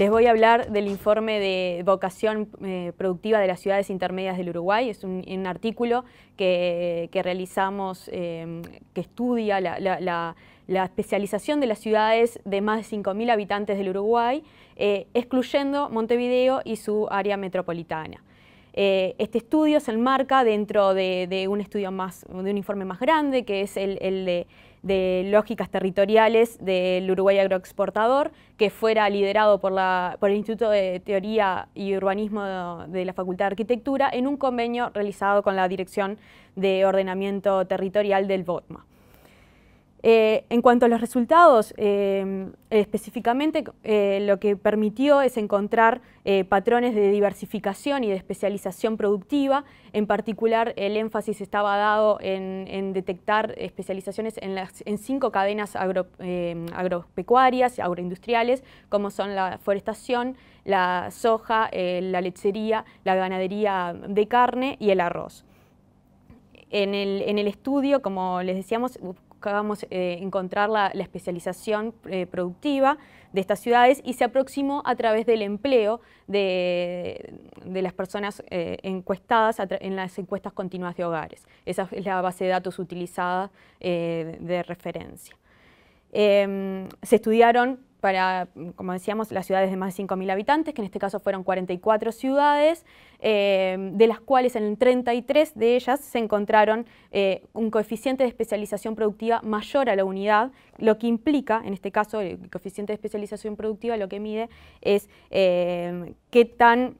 Les voy a hablar del informe de vocación eh, productiva de las ciudades intermedias del Uruguay. Es un, artículo que, realizamos, eh, que estudia la, especialización de las ciudades de más de 5.000 habitantes del Uruguay, eh, excluyendo Montevideo y su área metropolitana. Eh, este estudio se enmarca dentro de, un estudio más, de un informe más grande, que es el, de, lógicas territoriales del Uruguay agroexportador, que fuera liderado por, el Instituto de Teoría y Urbanismo de, la Facultad de Arquitectura en un convenio realizado con la Dirección de Ordenamiento Territorial del BOTMA. Eh, en cuanto a los resultados, eh, específicamente eh, lo que permitió es encontrar patrones de diversificación y de especialización productiva. En particular, el énfasis estaba dado en, detectar especializaciones en, cinco cadenas agropecuarias, agroindustriales, como son la forestación, la soja, la lechería, la ganadería de carne y el arroz. En el, en el estudio, como les decíamos, buscábamos eh, encontrar la, especialización eh, productiva de estas ciudades y se aproximó a través del empleo de, las personas eh, encuestadas en las encuestas continuas de hogares. Esa es la base de datos utilizada de referencia. Em, se estudiaron para, como decíamos, las ciudades de más de 5.000 habitantes, que en este caso fueron 44 ciudades, eh, de las cuales en 33 de ellas se encontraron eh, un coeficiente de especialización productiva mayor a la unidad, lo que implica, en este caso, el coeficiente de especialización productiva lo que mide es eh, qué tan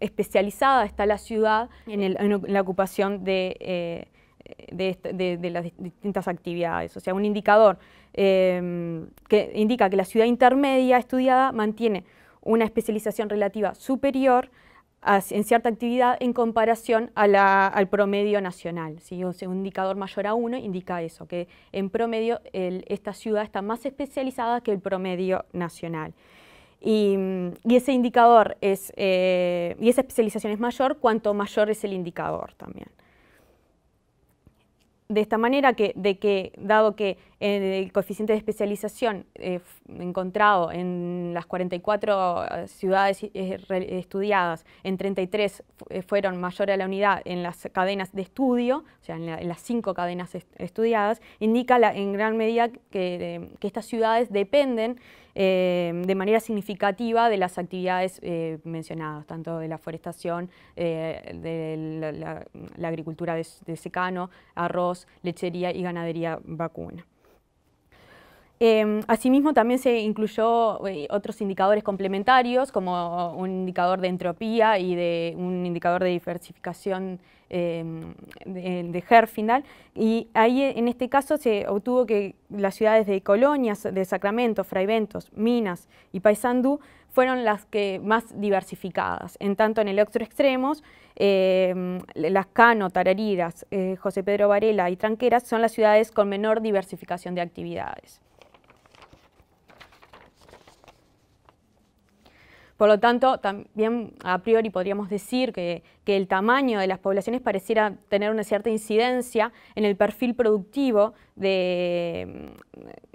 especializada está la ciudad en la ocupación de este, de, las distintas actividades. O sea, un indicador em, que indica que la ciudad intermedia estudiada mantiene una especialización relativa superior en cierta actividad en comparación al promedio nacional. Si un indicador mayor a uno indica eso, que en promedio esta ciudad está más especializada que el promedio nacional. Y, ese indicador es, eh, y esa especialización es mayor cuanto mayor es el indicador también de esta manera que, de que, dado que el coeficiente de especialización eh, encontrado en las 44 eh, ciudades eh, estudiadas, en 33 fueron mayores a la unidad en las cadenas de estudio, o sea, en, las cinco cadenas estudiadas, indica en gran medida que, estas ciudades dependen de manera significativa de las actividades mencionadas, tanto de la forestación, de la, agricultura de secano, arroz, lechería y ganadería vacuna. Em, asimismo, también se incluyó eh, otros indicadores complementarios, como un indicador de entropía y de un indicador de diversificación em, de, de final. Y ahí, en este caso, se obtuvo que las ciudades de Colonias, de Sacramento, Fraiventos, Minas y paisandú fueron las que más diversificadas. En tanto, en el otro extremo, em, Las Cano, Tarariras, eh, José Pedro Varela y Tranqueras son las ciudades con menor diversificación de actividades. Por lo tanto, también a priori podríamos decir que, el tamaño de las poblaciones pareciera tener una cierta incidencia en el perfil productivo, de,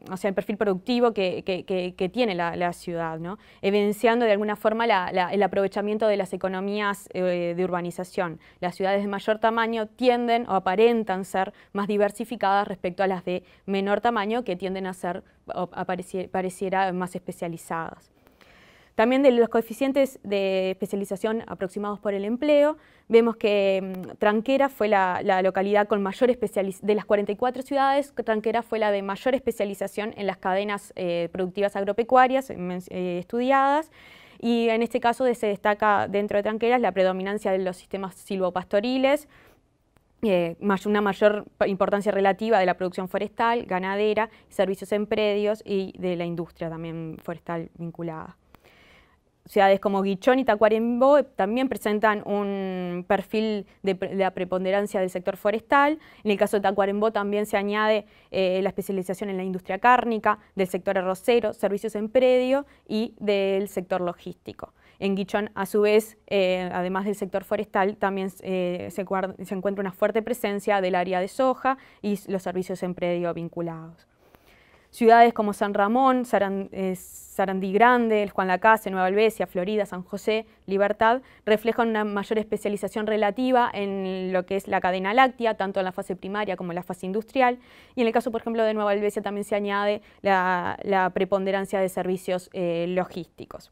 mm, sea, el perfil productivo que, tiene la, ciudad, evidenciando de alguna forma el aprovechamiento de las economías eh, de urbanización. Las ciudades de mayor tamaño tienden o aparentan ser más diversificadas respecto a las de menor tamaño que tienden a ser o pareciera más especializadas. También de los coeficientes de especialización aproximados por el empleo, vemos que mm, Tranquera fue la, localidad con mayor especialización, de las 44 ciudades, Tranquera fue la de mayor especialización en las cadenas eh, productivas agropecuarias eh, eh, estudiadas. Y en este caso se destaca dentro de Tranquera la predominancia de los sistemas silvopastoriles, una mayor importancia relativa de la producción forestal, ganadera, servicios en predios y de la industria también forestal vinculada ciudades como Guichón y Tacuarembó también presentan un perfil de, la preponderancia del sector forestal. En el caso de Tacuarembó también se añade eh, la especialización en la industria cárnica, del sector arrocero, servicios en predio y del sector logístico. En Guichón, a su vez, eh, además del sector forestal, también eh, se encuentra una fuerte presencia del área de soja y los servicios en predio vinculados ciudades como San Ramón, eh, Sarandí Grande, Juan Lacase, Nueva Albesia, Florida, San José, Libertad, reflejan una mayor especialización relativa en lo que es la cadena láctea, tanto en la fase primaria como en la fase industrial. Y en el caso, por ejemplo, de Nueva Albesia también se añade la, preponderancia de servicios eh, logísticos.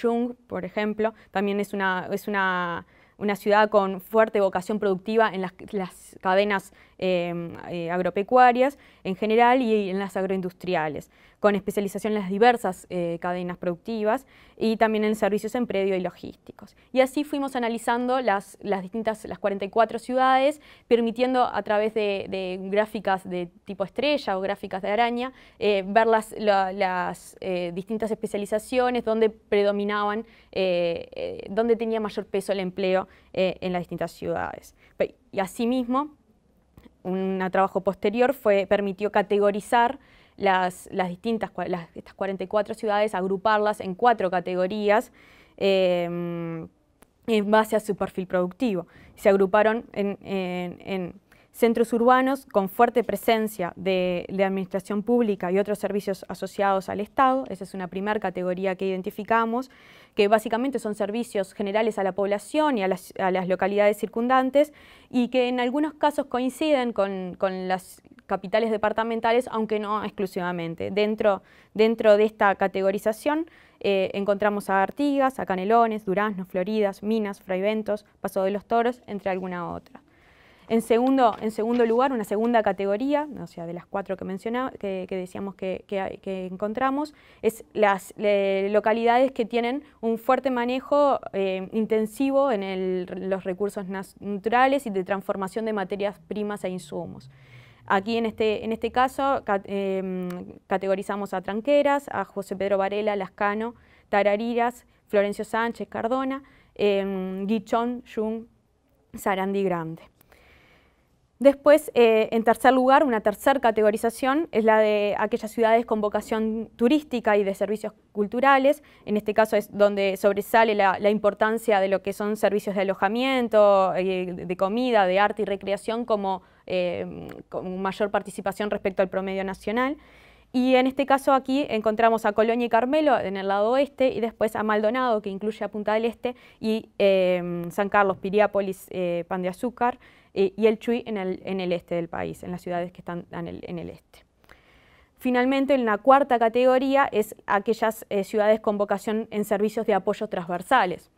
Jung, por ejemplo, también es una, es una, ciudad con fuerte vocación productiva en las, las cadenas Em, eh, agropecuarias en general y en las agroindustriales, con especialización en las diversas eh, cadenas productivas y también en servicios en predio y logísticos. Y así fuimos analizando las, las distintas, las 44 ciudades, permitiendo a través de, gráficas de tipo estrella o gráficas de araña, eh, ver las, distintas especializaciones, donde predominaban, donde tenía mayor peso el empleo en las distintas ciudades. y asimismo, un trabajo posterior fue, permitió categorizar las, distintas, estas 44 ciudades, agruparlas en cuatro categorías em, en base a su perfil productivo. Se agruparon en centros urbanos con fuerte presencia de, administración pública y otros servicios asociados al Estado, esa es una primera categoría que identificamos, que básicamente son servicios generales a la población y a las, localidades circundantes y que en algunos casos coinciden con, las capitales departamentales, aunque no exclusivamente. Dentro, de esta categorización eh, encontramos a Artigas, a Canelones, Duraznos, Floridas, Minas, Fraiventos, Paso de los Toros, entre alguna otra. En segundo, lugar, una segunda categoría, o sea, de las cuatro que mencionaba, que, decíamos que, encontramos, es las localidades que tienen un fuerte manejo eh, intensivo en los recursos naturales y de transformación de materias primas e insumos. Aquí en este, este caso em, categorizamos a Tranqueras, a José Pedro Varela, Lascano, Tarariras, Florencio Sánchez, Cardona, em, Guichón, Jung, Sarandí Grande. Después, eh, en tercer lugar, una tercera categorización es la de aquellas ciudades con vocación turística y de servicios culturales. En este caso es donde sobresale la, importancia de lo que son servicios de alojamiento, eh, de comida, de arte y recreación como eh, con mayor participación respecto al promedio nacional. Y en este caso aquí encontramos a Colonia y Carmelo en el lado oeste y después a Maldonado, que incluye a Punta del Este, y em, San Carlos, Piriápolis, eh, Pan de Azúcar eh, y el Chuy en el, este del país, en las ciudades que están en el, en el este. Finalmente, en la cuarta categoría es aquellas eh, ciudades con vocación en servicios de apoyo transversales.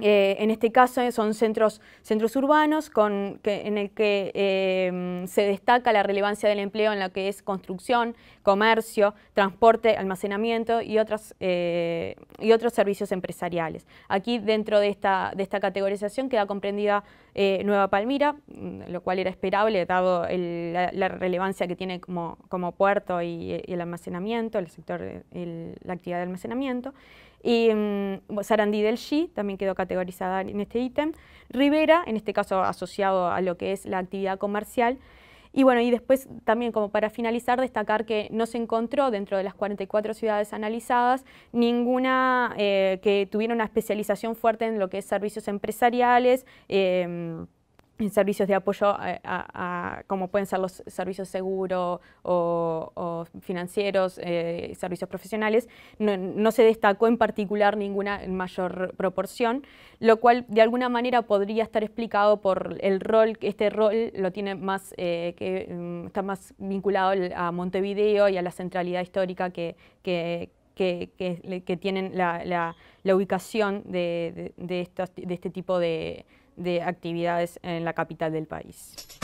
Eh, en este caso eh, son centros, centros urbanos en el que em, se destaca la relevancia del empleo en la que es construcción, comercio, transporte, almacenamiento y, otras, eh, y otros servicios empresariales. Aquí dentro de esta, de esta categorización queda comprendida eh, Nueva Palmira, mm, lo cual era esperable dado la, relevancia que tiene como, puerto y, el almacenamiento, el sector, eh, la actividad de almacenamiento. Y mm, Sarandí del Xi también quedó categorizada en este ítem. Rivera, en este caso asociado a lo que es la actividad comercial, y bueno, y después también como para finalizar, destacar que no se encontró dentro de las 44 ciudades analizadas ninguna eh, que tuviera una especialización fuerte en lo que es servicios empresariales. Em, en servicios de apoyo a, como pueden ser los servicios seguros o, financieros, eh, servicios profesionales, no, se destacó en particular ninguna en mayor proporción, lo cual de alguna manera podría estar explicado por el rol, que este rol lo tiene más, eh, mm, está más vinculado a Montevideo y a la centralidad histórica que, que, tienen la, ubicación de, de este tipo de de actividades en la capital del país.